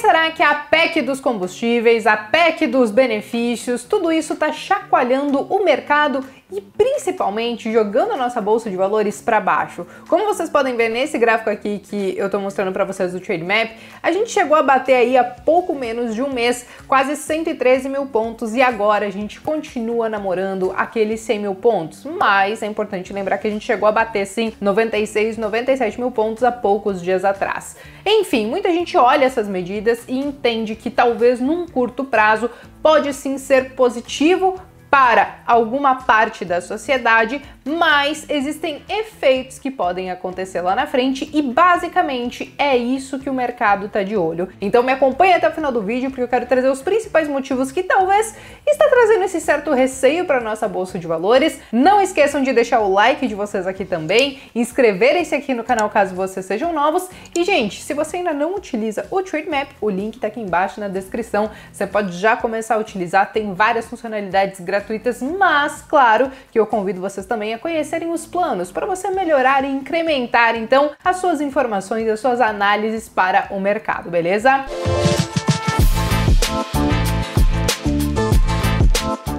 será que a PEC dos combustíveis, a PEC dos benefícios, tudo isso está chacoalhando o mercado e principalmente jogando a nossa bolsa de valores para baixo. Como vocês podem ver nesse gráfico aqui que eu estou mostrando para vocês do Trade Map, a gente chegou a bater aí há pouco menos de um mês quase 113 mil pontos e agora a gente continua namorando aqueles 100 mil pontos. Mas é importante lembrar que a gente chegou a bater sim 96, 97 mil pontos há poucos dias atrás. Enfim, muita gente olha essas medidas e entende que talvez num curto prazo pode sim ser positivo para alguma parte da sociedade, mas existem efeitos que podem acontecer lá na frente e basicamente é isso que o mercado tá de olho. Então me acompanha até o final do vídeo porque eu quero trazer os principais motivos que talvez está trazendo esse certo receio para nossa bolsa de valores. Não esqueçam de deixar o like de vocês aqui também, inscreverem-se aqui no canal caso vocês sejam novos. E gente, se você ainda não utiliza o Trade Map, o link tá aqui embaixo na descrição. Você pode já começar a utilizar, tem várias funcionalidades gratuitas gratuitas, mas claro que eu convido vocês também a conhecerem os planos para você melhorar e incrementar então as suas informações, as suas análises para o mercado, beleza?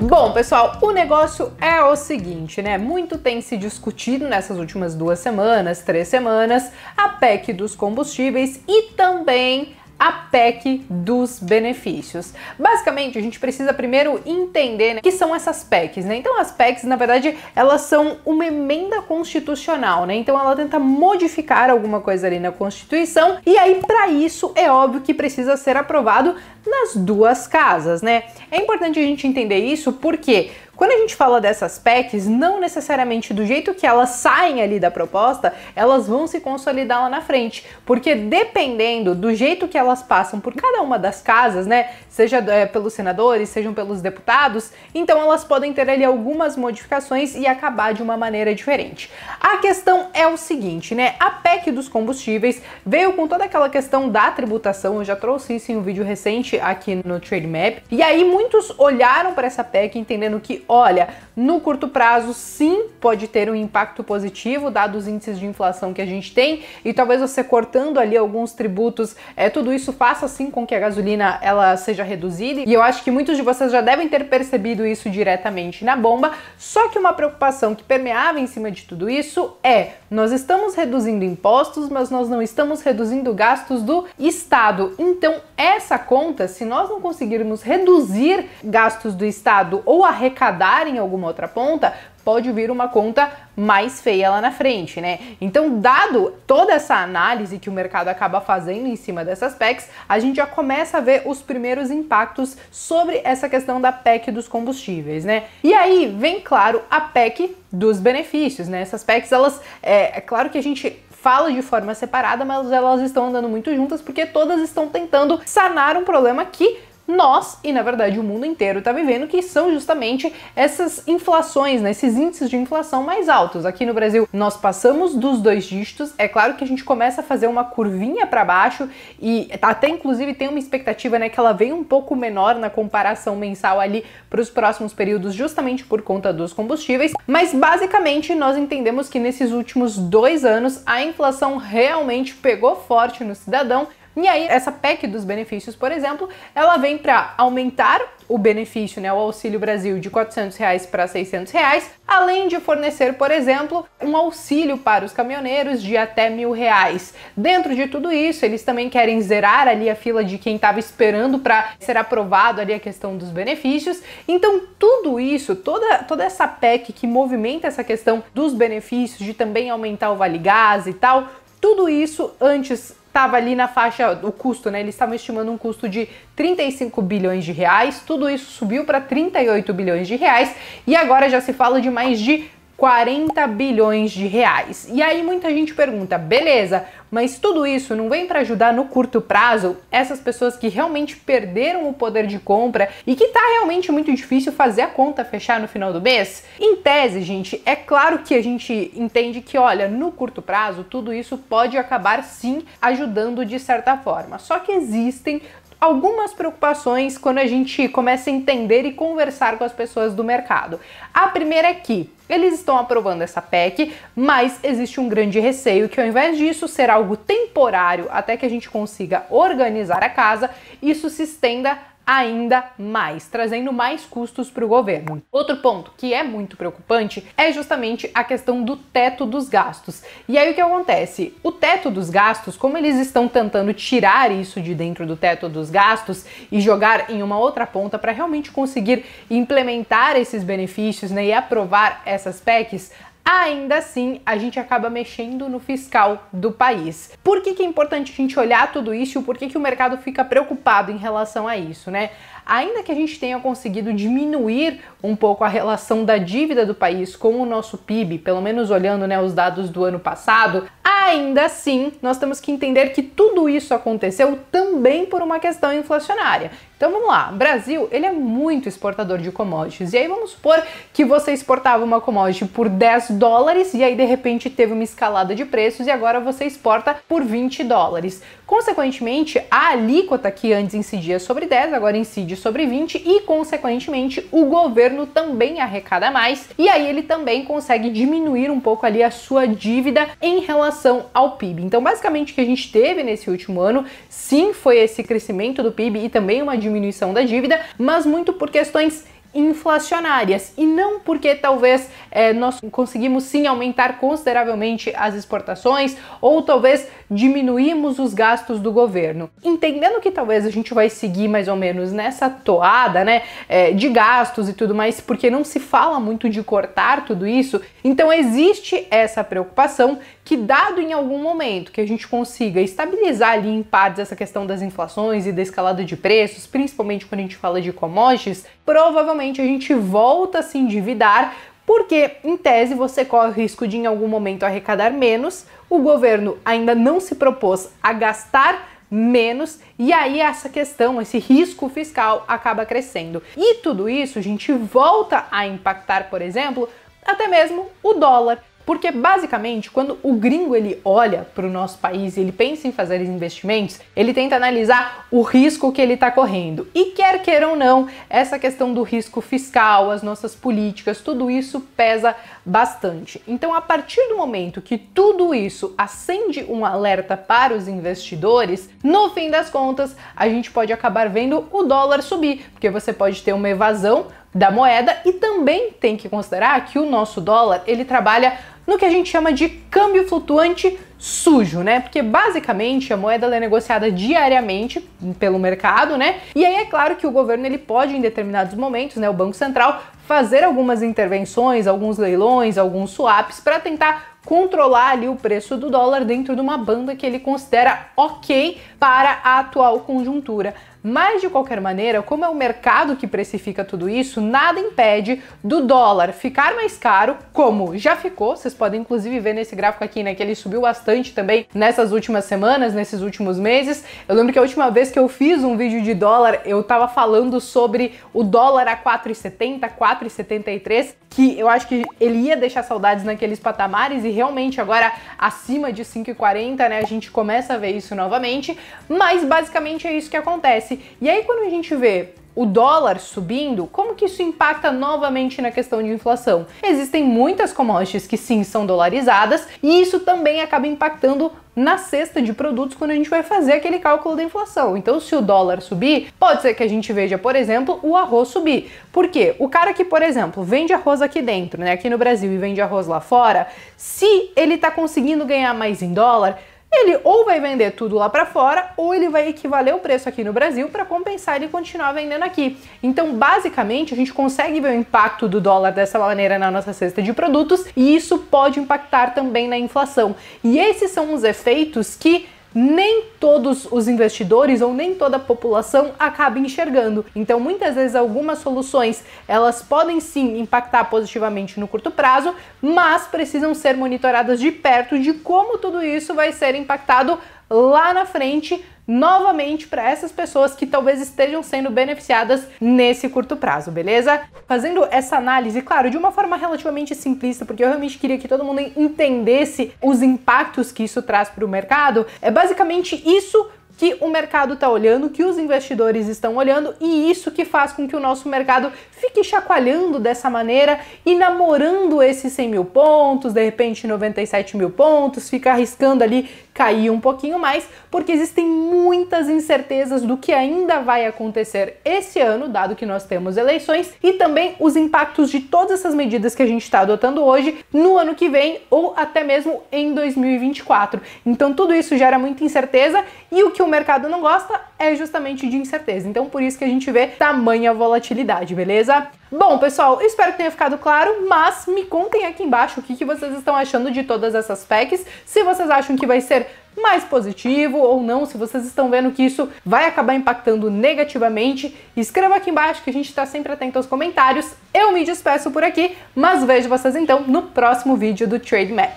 Bom, pessoal, o negócio é o seguinte, né? Muito tem se discutido nessas últimas duas semanas, três semanas, a PEC dos combustíveis e também a PEC dos benefícios. Basicamente, a gente precisa primeiro entender né, que são essas PECs, né? Então, as PECs, na verdade, elas são uma emenda constitucional, né? Então, ela tenta modificar alguma coisa ali na Constituição, e aí, para isso, é óbvio que precisa ser aprovado nas duas casas, né? É importante a gente entender isso porque quando a gente fala dessas PECs, não necessariamente do jeito que elas saem ali da proposta, elas vão se consolidar lá na frente, porque dependendo do jeito que elas passam por cada uma das casas, né, seja é, pelos senadores, sejam pelos deputados, então elas podem ter ali algumas modificações e acabar de uma maneira diferente. A questão é o seguinte, né, a PEC dos combustíveis veio com toda aquela questão da tributação, eu já trouxe isso em um vídeo recente aqui no Trade Map, e aí muitos olharam para essa PEC entendendo que olha, no curto prazo sim pode ter um impacto positivo, dados os índices de inflação que a gente tem, e talvez você cortando ali alguns tributos, é, tudo isso faça assim com que a gasolina ela seja reduzida. E eu acho que muitos de vocês já devem ter percebido isso diretamente na bomba, só que uma preocupação que permeava em cima de tudo isso é nós estamos reduzindo impostos, mas nós não estamos reduzindo gastos do Estado. Então, essa conta, se nós não conseguirmos reduzir gastos do Estado ou arrecadar em alguma outra ponta, pode vir uma conta mais feia lá na frente, né? Então, dado toda essa análise que o mercado acaba fazendo em cima dessas PECs, a gente já começa a ver os primeiros impactos sobre essa questão da PEC dos combustíveis, né? E aí vem, claro, a PEC dos benefícios, né? Essas PECs, elas, é, é claro que a gente fala de forma separada, mas elas estão andando muito juntas porque todas estão tentando sanar um problema que nós e na verdade o mundo inteiro está vivendo, que são justamente essas inflações, né, esses índices de inflação mais altos. Aqui no Brasil nós passamos dos dois dígitos, é claro que a gente começa a fazer uma curvinha para baixo e até inclusive tem uma expectativa né, que ela vem um pouco menor na comparação mensal ali para os próximos períodos, justamente por conta dos combustíveis. Mas basicamente nós entendemos que nesses últimos dois anos a inflação realmente pegou forte no cidadão, e aí, essa PEC dos benefícios, por exemplo, ela vem para aumentar o benefício, né, o Auxílio Brasil de 400 reais para 600 reais, além de fornecer, por exemplo, um auxílio para os caminhoneiros de até mil reais. Dentro de tudo isso, eles também querem zerar ali a fila de quem estava esperando para ser aprovado ali a questão dos benefícios. Então, tudo isso, toda, toda essa PEC que movimenta essa questão dos benefícios, de também aumentar o Vale Gás e tal, tudo isso antes estava ali na faixa, o custo, né? Eles estavam estimando um custo de 35 bilhões de reais, tudo isso subiu para 38 bilhões de reais e agora já se fala de mais de 40 bilhões de reais. E aí muita gente pergunta, beleza, mas tudo isso não vem para ajudar no curto prazo essas pessoas que realmente perderam o poder de compra e que tá realmente muito difícil fazer a conta fechar no final do mês? Em tese, gente, é claro que a gente entende que, olha, no curto prazo tudo isso pode acabar sim ajudando de certa forma. Só que existem algumas preocupações quando a gente começa a entender e conversar com as pessoas do mercado. A primeira é que eles estão aprovando essa PEC, mas existe um grande receio que, ao invés disso ser algo temporário até que a gente consiga organizar a casa, isso se estenda ainda mais, trazendo mais custos para o governo. Outro ponto que é muito preocupante é justamente a questão do teto dos gastos. E aí o que acontece? O teto dos gastos, como eles estão tentando tirar isso de dentro do teto dos gastos e jogar em uma outra ponta para realmente conseguir implementar esses benefícios né, e aprovar essas PECs, ainda assim a gente acaba mexendo no fiscal do país. Por que, que é importante a gente olhar tudo isso e por que, que o mercado fica preocupado em relação a isso, né? ainda que a gente tenha conseguido diminuir um pouco a relação da dívida do país com o nosso PIB, pelo menos olhando né, os dados do ano passado, ainda assim nós temos que entender que tudo isso aconteceu também por uma questão inflacionária. Então vamos lá, o Brasil ele é muito exportador de commodities. E aí vamos supor que você exportava uma commodity por 10 dólares e aí de repente teve uma escalada de preços e agora você exporta por 20 dólares. Consequentemente, a alíquota que antes incidia sobre 10 agora incide de sobre 20 e, consequentemente, o governo também arrecada mais e aí ele também consegue diminuir um pouco ali a sua dívida em relação ao PIB. Então, basicamente, o que a gente teve nesse último ano, sim, foi esse crescimento do PIB e também uma diminuição da dívida, mas muito por questões inflacionárias e não porque talvez é, nós conseguimos sim aumentar consideravelmente as exportações ou talvez diminuímos os gastos do governo. Entendendo que talvez a gente vai seguir mais ou menos nessa toada, né, é, de gastos e tudo mais, porque não se fala muito de cortar tudo isso, então existe essa preocupação que dado em algum momento que a gente consiga estabilizar ali em partes essa questão das inflações e da escalada de preços, principalmente quando a gente fala de commodities, provavelmente a gente volta a se endividar, porque em tese você corre o risco de em algum momento arrecadar menos, o governo ainda não se propôs a gastar menos e aí essa questão, esse risco fiscal acaba crescendo. E tudo isso a gente volta a impactar, por exemplo, até mesmo o dólar. Porque basicamente, quando o gringo ele olha para o nosso país e ele pensa em fazer investimentos, ele tenta analisar o risco que ele está correndo. E quer queiram ou não, essa questão do risco fiscal, as nossas políticas, tudo isso pesa bastante. Então, a partir do momento que tudo isso acende um alerta para os investidores, no fim das contas, a gente pode acabar vendo o dólar subir, porque você pode ter uma evasão da moeda e também tem que considerar que o nosso dólar, ele trabalha no que a gente chama de câmbio flutuante sujo, né? Porque basicamente a moeda é negociada diariamente pelo mercado, né? E aí é claro que o governo ele pode em determinados momentos, né, o Banco Central fazer algumas intervenções, alguns leilões, alguns swaps para tentar controlar ali o preço do dólar dentro de uma banda que ele considera OK para a atual conjuntura mas de qualquer maneira, como é o mercado que precifica tudo isso, nada impede do dólar ficar mais caro, como já ficou. Vocês podem inclusive ver nesse gráfico aqui, né, que ele subiu bastante também nessas últimas semanas, nesses últimos meses. Eu lembro que a última vez que eu fiz um vídeo de dólar, eu tava falando sobre o dólar a 4,70, 4,73, que eu acho que ele ia deixar saudades naqueles patamares e realmente agora acima de 5,40, né, a gente começa a ver isso novamente, mas basicamente é isso que acontece. E aí quando a gente vê o dólar subindo, como que isso impacta novamente na questão de inflação? Existem muitas commodities que sim são dolarizadas e isso também acaba impactando na cesta de produtos quando a gente vai fazer aquele cálculo da inflação. Então, se o dólar subir, pode ser que a gente veja, por exemplo, o arroz subir. Por quê? O cara que, por exemplo, vende arroz aqui dentro, né, aqui no Brasil e vende arroz lá fora, se ele tá conseguindo ganhar mais em dólar, ele ou vai vender tudo lá para fora ou ele vai equivaler o preço aqui no Brasil para compensar ele continuar vendendo aqui. Então, basicamente, a gente consegue ver o impacto do dólar dessa maneira na nossa cesta de produtos e isso pode impactar também na inflação. E esses são os efeitos que nem todos os investidores ou nem toda a população acaba enxergando. Então, muitas vezes algumas soluções, elas podem sim impactar positivamente no curto prazo, mas precisam ser monitoradas de perto de como tudo isso vai ser impactado lá na frente novamente para essas pessoas que talvez estejam sendo beneficiadas nesse curto prazo, beleza? Fazendo essa análise, claro, de uma forma relativamente simplista, porque eu realmente queria que todo mundo entendesse os impactos que isso traz para o mercado, é basicamente isso que o mercado está olhando, que os investidores estão olhando e isso que faz com que o nosso mercado fique chacoalhando dessa maneira e namorando esses 100 mil pontos, de repente 97 mil pontos, fica arriscando ali cair um pouquinho mais, porque existem muitas incertezas do que ainda vai acontecer esse ano, dado que nós temos eleições, e também os impactos de todas essas medidas que a gente está adotando hoje no ano que vem ou até mesmo em 2024. Então tudo isso gera muita incerteza e o que o mercado não gosta é justamente de incerteza. Então por isso que a gente vê tamanha volatilidade, beleza? Bom, pessoal, espero que tenha ficado claro, mas me contem aqui embaixo o que, que vocês estão achando de todas essas packs, se vocês acham que vai ser mais positivo ou não, se vocês estão vendo que isso vai acabar impactando negativamente, escreva aqui embaixo que a gente está sempre atento aos comentários. Eu me despeço por aqui, mas vejo vocês então no próximo vídeo do Trade Map.